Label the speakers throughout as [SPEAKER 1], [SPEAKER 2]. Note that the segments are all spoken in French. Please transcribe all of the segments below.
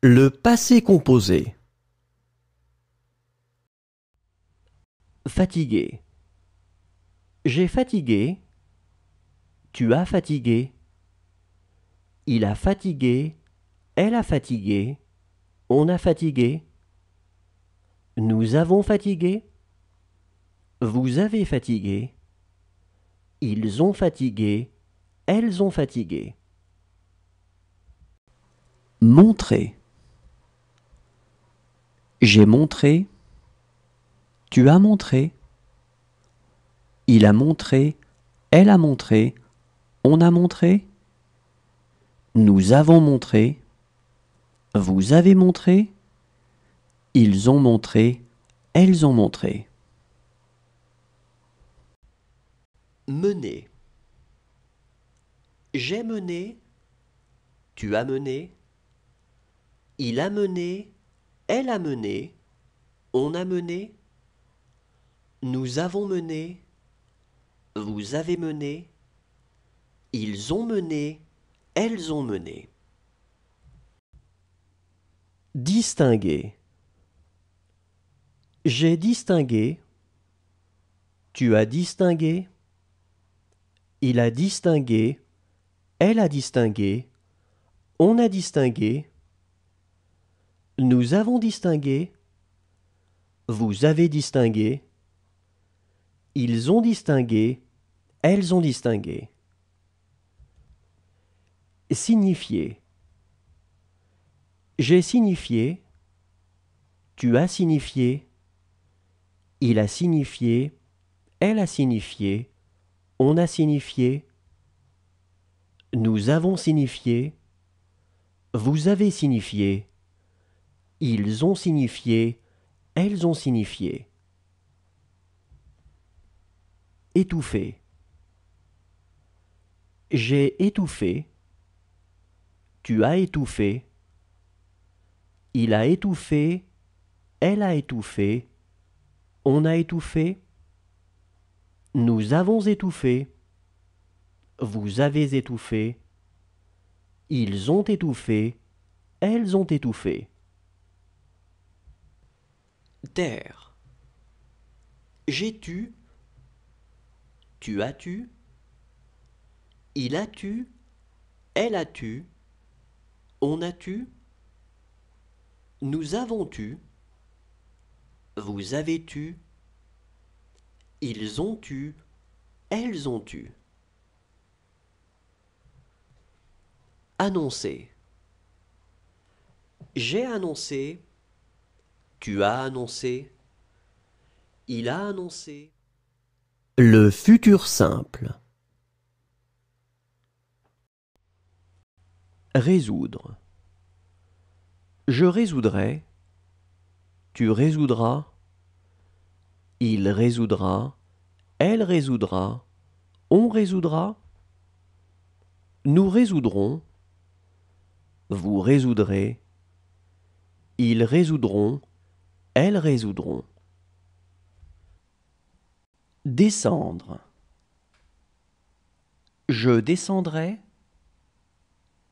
[SPEAKER 1] Le passé composé.
[SPEAKER 2] Fatigué. J'ai fatigué. Tu as fatigué. Il a fatigué. Elle a fatigué. On a fatigué. Nous avons fatigué. Vous avez fatigué. Ils ont fatigué. Elles ont fatigué. Montrer. J'ai montré. Tu as montré. Il a montré. Elle a montré. On a montré. Nous avons montré. Vous avez montré. Ils ont montré. Elles ont montré. Mener. J'ai mené. Tu as mené. Il a mené. Elle a mené, on a mené, nous avons mené, vous avez mené, ils ont mené, elles ont mené. Distinguer. J'ai distingué, tu as distingué, il a distingué, elle a distingué, on a distingué, nous avons distingué. Vous avez distingué. Ils ont distingué. Elles ont distingué. Signifier. J'ai signifié. Tu as signifié. Il a signifié. Elle a signifié. On a signifié. Nous avons signifié. Vous avez signifié. Ils ont signifié, elles ont signifié. Étouffé. J'ai étouffé. Tu as étouffé. Il a étouffé. Elle a étouffé. On a étouffé. Nous avons étouffé. Vous avez étouffé. Ils ont étouffé. Elles ont étouffé. Terre. J'ai-tu, tu as-tu, il a-tu, elle a-tu, on a-tu, nous avons-tu, vous avez-tu, ils ont-tu, elles ont-tu. Annoncer. J'ai annoncé tu as annoncé. Il a annoncé. Le futur simple. Résoudre. Je résoudrai. Tu résoudras. Il résoudra. Elle résoudra. On résoudra. Nous résoudrons. Vous résoudrez. Ils résoudront elles résoudront. Descendre. Je descendrai.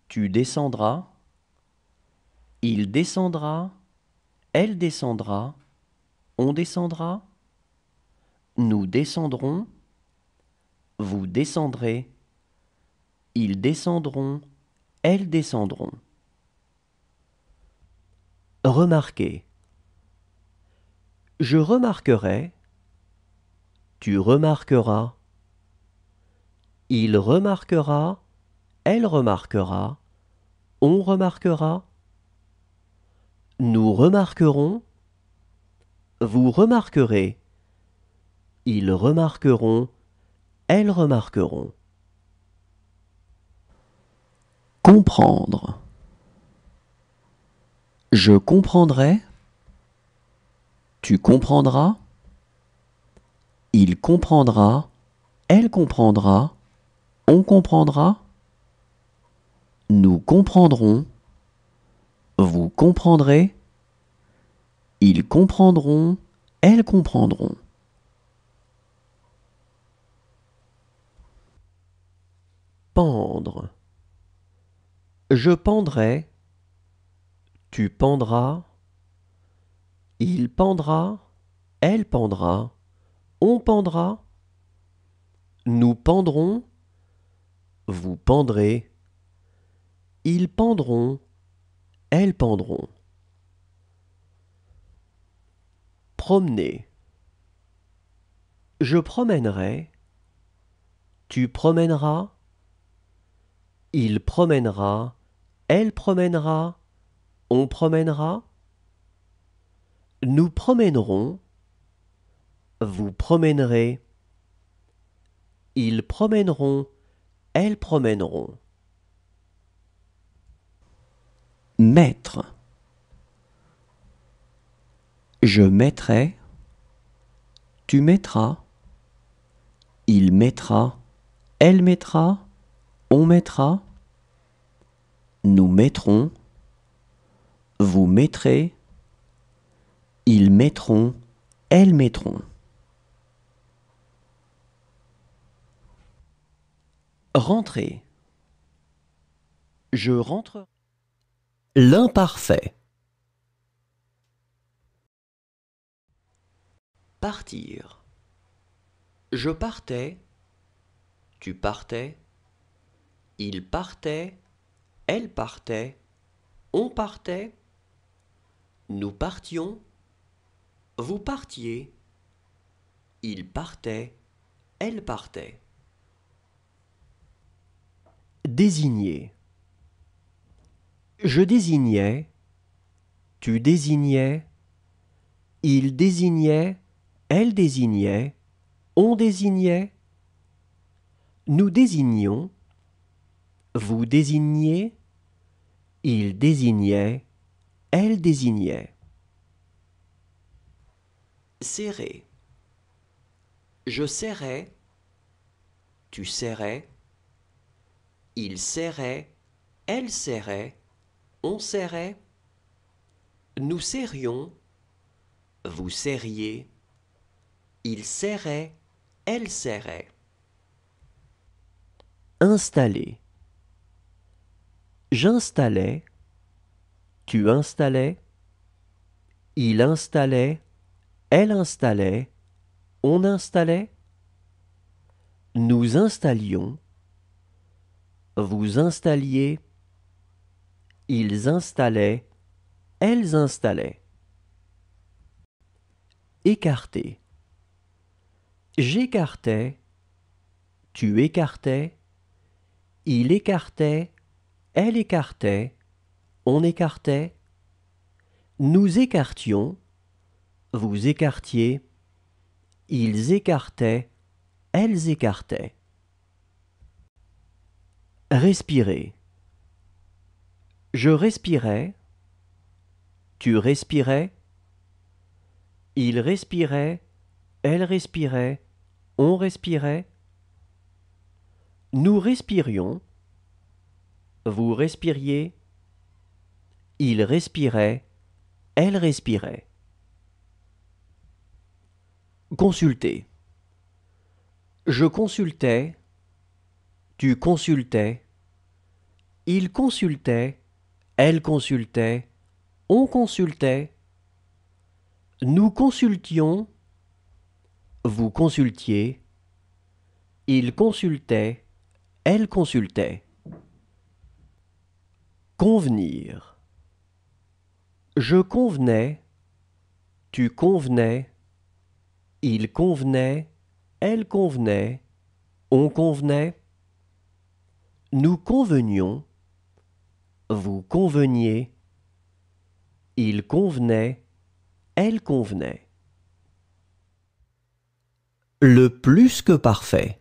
[SPEAKER 2] Tu descendras. Il descendra. Elle descendra. On descendra. Nous descendrons. Vous descendrez. Ils descendront. Elles descendront. Remarquez. Je remarquerai. Tu remarqueras. Il remarquera. Elle remarquera. On remarquera. Nous remarquerons. Vous remarquerez. Ils remarqueront. Elles remarqueront. Comprendre. Je comprendrai. Tu comprendras. Il comprendra. Elle comprendra. On comprendra. Nous comprendrons. Vous comprendrez. Ils comprendront. Elles comprendront. Pendre. Je pendrai. Tu pendras. Il pendra, elle pendra, on pendra, nous pendrons, vous pendrez, ils pendront, elles pendront. Promener. Je promènerai, tu promèneras, il promènera, elle promènera, on promènera. Nous promènerons, vous promènerez, ils promèneront, elles promèneront. Mettre. Je mettrai, tu mettras, il mettra, elle mettra, on mettra, nous mettrons, vous mettrez, ils mettront, elles mettront. Rentrer. Je rentre. L'imparfait. Partir. Je partais. Tu partais. Il partait. Elle partait. On partait. Nous partions. Vous partiez. Il partait. Elle partait. Désigner. Je désignais. Tu désignais. Il désignait. Elle désignait. On désignait. Nous désignions. Vous désigniez. Il désignait. Elle désignait serrer. Je serrais, tu serrais, il serrait, elle serrait, on serrait. Nous serrions, vous serriez, il serrait, elle serrait. Installer. J'installais, tu installais, il installait, elle installait, on installait, nous installions, vous installiez, ils installaient, elles installaient. Écarter. J'écartais, tu écartais, il écartait, elle écartait, on écartait, nous écartions, vous écartiez, ils écartaient, elles écartaient. Respirez. Je respirais, tu respirais, il respirait, elle respirait, on respirait. Nous respirions, vous respiriez, il respirait, elle respirait. Consulter. Je consultais. Tu consultais. Il consultait. Elle consultait. On consultait. Nous consultions. Vous consultiez. Il consultait. Elle consultait. Convenir. Je convenais. Tu convenais. Il convenait, elle convenait, on convenait. Nous convenions, vous conveniez. Il convenait, elle convenait.
[SPEAKER 1] Le plus que parfait.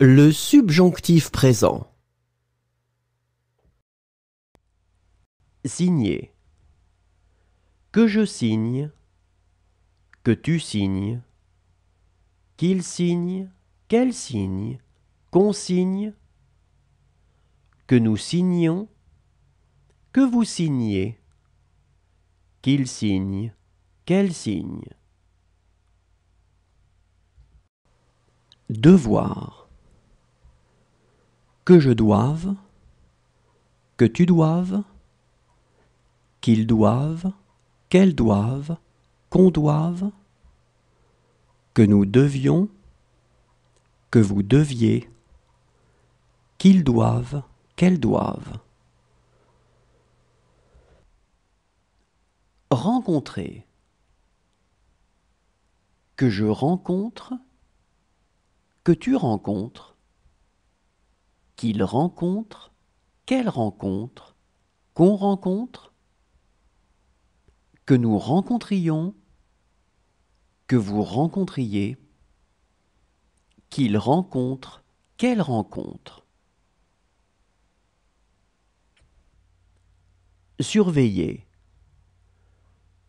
[SPEAKER 1] Le subjonctif présent.
[SPEAKER 2] Signer. Que je signe, que tu signes, qu'il signe, qu'elle signe, qu'on signe, que nous signions, que vous signiez, qu'il signe, qu'elle signe. Devoir que je doive, que tu doives, qu'ils doivent, qu'elles doivent, qu'on doive, que nous devions, que vous deviez, qu'ils doivent, qu'elles doivent. Rencontrer. Que je rencontre, que tu rencontres, qu'il rencontre, quelle rencontre, qu'on rencontre, que nous rencontrions, que vous rencontriez, qu'il rencontre, quelle rencontre. Surveiller.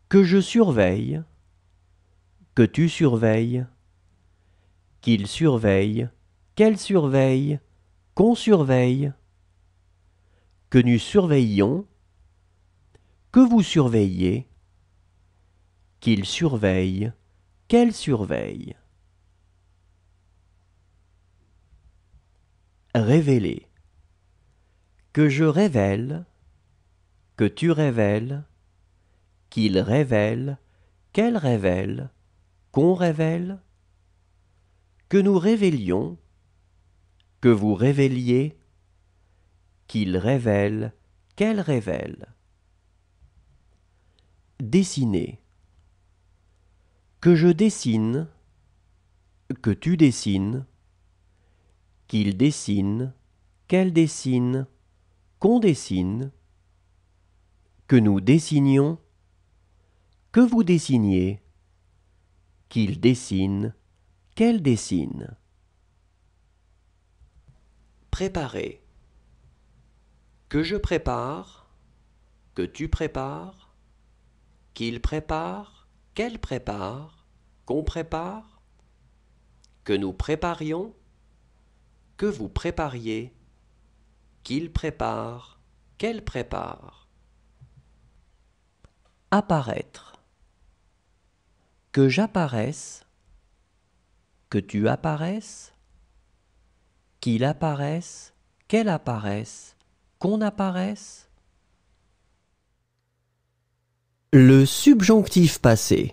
[SPEAKER 2] Que je surveille, que tu surveilles, qu'il surveille, qu'elle surveille, qu'on surveille, que nous surveillons, que vous surveillez, qu'il surveille, qu'elle surveille. Révéler. Que je révèle, que tu révèles, qu'il révèle, qu'elle révèle, qu'on révèle, que nous révélions, que vous révéliez, qu'il révèle, qu'elle révèle. Dessiner. Que je dessine, que tu dessines, qu'il dessine, qu'elle dessine, qu'on dessine, que nous dessinions, que vous dessiniez, qu'il dessine, qu'elle dessine. Préparer. Que je prépare, que tu prépares, qu'il prépare, qu'elle prépare, qu'on prépare, que nous préparions, que vous prépariez, qu'il prépare, qu'elle prépare. Apparaître. Que j'apparaisse, que tu apparaisses, qu'il apparaisse, qu'elle apparaisse, qu'on apparaisse.
[SPEAKER 1] Le subjonctif passé.